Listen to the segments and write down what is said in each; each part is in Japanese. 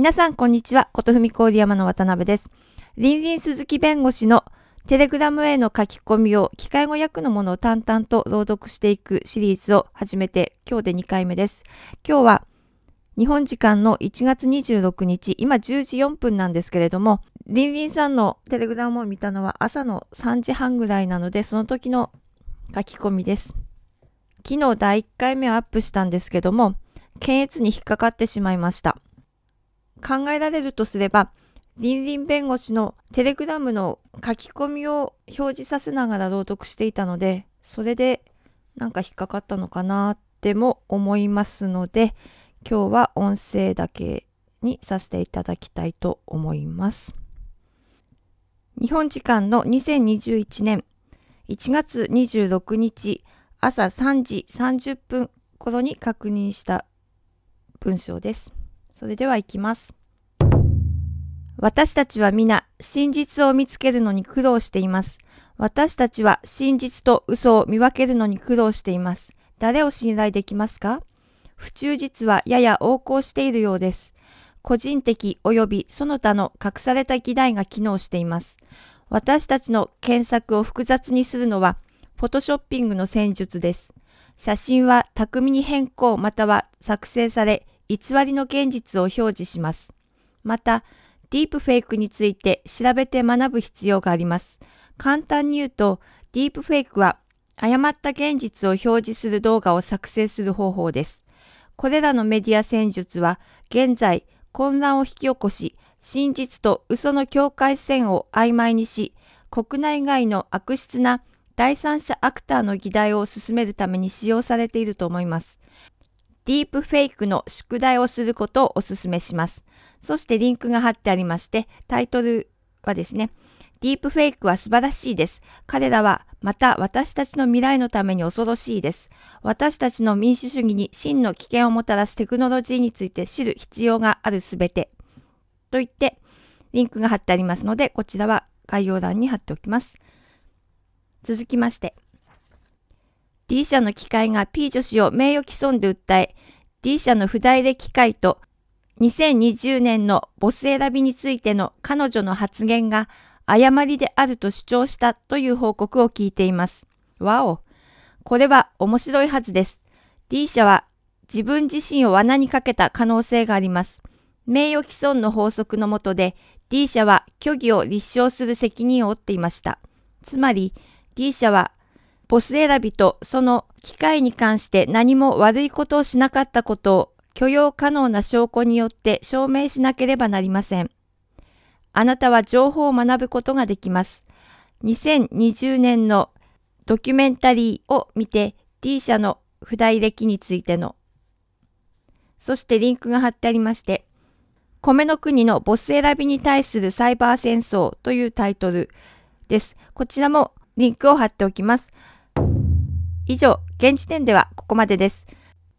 皆さん、こんにちは。ことふみ郡山の渡辺です。りんりん鈴木弁護士のテレグラムへの書き込みを機械語訳のものを淡々と朗読していくシリーズを始めて、今日で2回目です。今日は日本時間の1月26日、今10時4分なんですけれども、りんりんさんのテレグラムを見たのは朝の3時半ぐらいなので、その時の書き込みです。昨日第1回目をアップしたんですけども、検閲に引っかかってしまいました。考えられるとすれば、リンリン弁護士のテレグラムの書き込みを表示させながら朗読していたので、それでなんか引っかかったのかなっても思いますので、今日は音声だけにさせていただきたいと思います。日本時間の2021年1月26日朝3時30分頃に確認した文章です。それではいきます。私たちは皆、真実を見つけるのに苦労しています。私たちは真実と嘘を見分けるのに苦労しています。誰を信頼できますか不忠実はやや横行しているようです。個人的及びその他の隠された議題が機能しています。私たちの検索を複雑にするのは、フォトショッピングの戦術です。写真は巧みに変更または作成され、偽りの現実を表示します。また、ディープフェイクについて調べて学ぶ必要があります。簡単に言うと、ディープフェイクは誤った現実を表示する動画を作成する方法です。これらのメディア戦術は現在混乱を引き起こし、真実と嘘の境界線を曖昧にし、国内外の悪質な第三者アクターの議題を進めるために使用されていると思います。ディープフェイクの宿題をすることをお勧めします。そしてリンクが貼ってありまして、タイトルはですね、ディープフェイクは素晴らしいです。彼らは、また私たちの未来のために恐ろしいです。私たちの民主主義に真の危険をもたらすテクノロジーについて知る必要があるすべて。と言って、リンクが貼ってありますので、こちらは概要欄に貼っておきます。続きまして。D 社の機械が P 女子を名誉毀損で訴え、D 社の不代理機会と2020年のボス選びについての彼女の発言が誤りであると主張したという報告を聞いています。わお。これは面白いはずです。D 社は自分自身を罠にかけた可能性があります。名誉毀損の法則のもとで D 社は虚偽を立証する責任を負っていました。つまり D 社はボス選びとその機会に関して何も悪いことをしなかったことを許容可能な証拠によって証明しなければなりません。あなたは情報を学ぶことができます。2020年のドキュメンタリーを見て D 社の不代歴についての。そしてリンクが貼ってありまして、米の国のボス選びに対するサイバー戦争というタイトルです。こちらもリンクを貼っておきます。以上、現時点ではここまでです。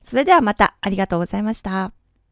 それではまたありがとうございました。